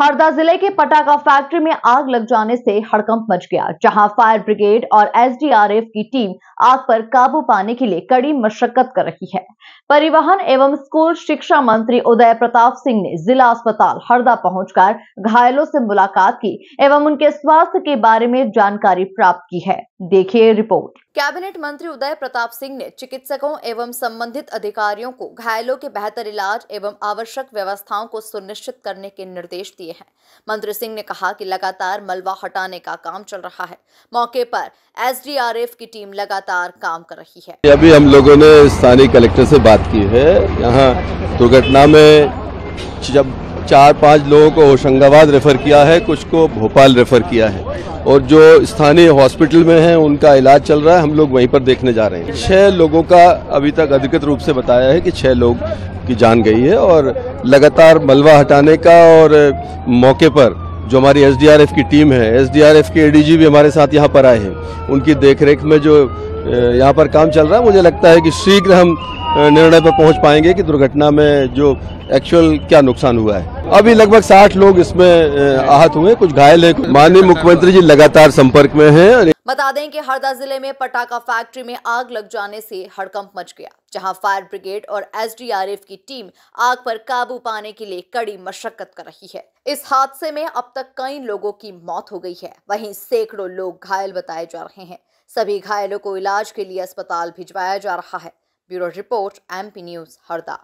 हरदा जिले के पटाखा फैक्ट्री में आग लग जाने से हड़कंप मच गया जहां फायर ब्रिगेड और एसडीआरएफ की टीम आग पर काबू पाने के लिए कड़ी मशक्कत कर रही है परिवहन एवं स्कूल शिक्षा मंत्री उदय प्रताप सिंह ने जिला अस्पताल हरदा पहुंचकर घायलों से मुलाकात की एवं उनके स्वास्थ्य के बारे में जानकारी प्राप्त की है देखिए रिपोर्ट कैबिनेट मंत्री उदय प्रताप सिंह ने चिकित्सकों एवं संबंधित अधिकारियों को घायलों के बेहतर इलाज एवं आवश्यक व्यवस्थाओं को सुनिश्चित करने के निर्देश दिए हैं मंत्री सिंह ने कहा कि लगातार मलबा हटाने का काम चल रहा है मौके पर एसडीआरएफ की टीम लगातार काम कर रही है अभी हम लोगों ने स्थानीय कलेक्टर से बात की है यहाँ दुर्घटना में जब चार पांच लोगों को होशंगाबाद रेफ़र किया है कुछ को भोपाल रेफ़र किया है और जो स्थानीय हॉस्पिटल में हैं उनका इलाज चल रहा है हम लोग वहीं पर देखने जा रहे हैं छः लोगों का अभी तक अधिकृत रूप से बताया है कि छः लोग की जान गई है और लगातार मलबा हटाने का और मौके पर जो हमारी एस की टीम है एस के ए भी हमारे साथ यहाँ पर आए हैं उनकी देख में जो यहाँ पर काम चल रहा है मुझे लगता है कि शीघ्र हम निर्णय पर पहुंच पाएंगे कि दुर्घटना में जो एक्चुअल क्या नुकसान हुआ है अभी लगभग 60 लोग इसमें आहत हुए कुछ घायल है माननीय मुख्यमंत्री जी लगातार संपर्क में है बता दें कि हरदा जिले में पटाखा फैक्ट्री में आग लग जाने से हड़कंप मच गया जहां फायर ब्रिगेड और एसडीआरएफ की टीम आग पर काबू पाने के लिए कड़ी मशक्कत कर रही है इस हादसे में अब तक कई लोगों की मौत हो गई है वहीं सैकड़ों लोग घायल बताए जा रहे हैं सभी घायलों को इलाज के लिए अस्पताल भिजवाया जा रहा है Bureau Report, MP News, Harda.